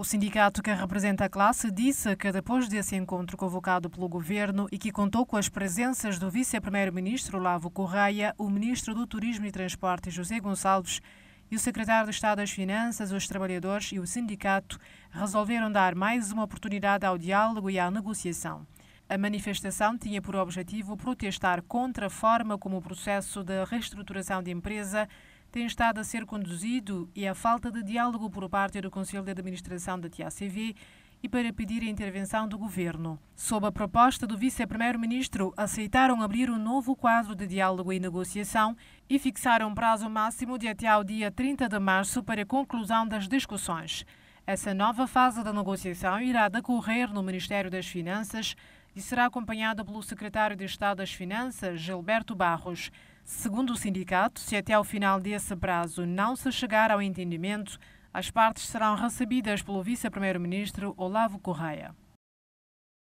O sindicato que representa a classe disse que depois desse encontro convocado pelo governo e que contou com as presenças do vice-primeiro-ministro Lavo Correia, o ministro do Turismo e Transportes José Gonçalves e o secretário de Estado das Finanças, os trabalhadores e o sindicato resolveram dar mais uma oportunidade ao diálogo e à negociação. A manifestação tinha por objetivo protestar contra a forma como o processo de reestruturação de empresa tem estado a ser conduzido e é a falta de diálogo por parte do Conselho de Administração da TACV e para pedir a intervenção do governo. Sob a proposta do vice-primeiro-ministro, aceitaram abrir um novo quadro de diálogo e negociação e fixaram um prazo máximo de até ao dia 30 de março para a conclusão das discussões. Essa nova fase da negociação irá decorrer no Ministério das Finanças e será acompanhada pelo secretário de Estado das Finanças, Gilberto Barros. Segundo o sindicato, se até ao final desse prazo não se chegar ao entendimento, as partes serão recebidas pelo vice-primeiro-ministro Olavo Correia.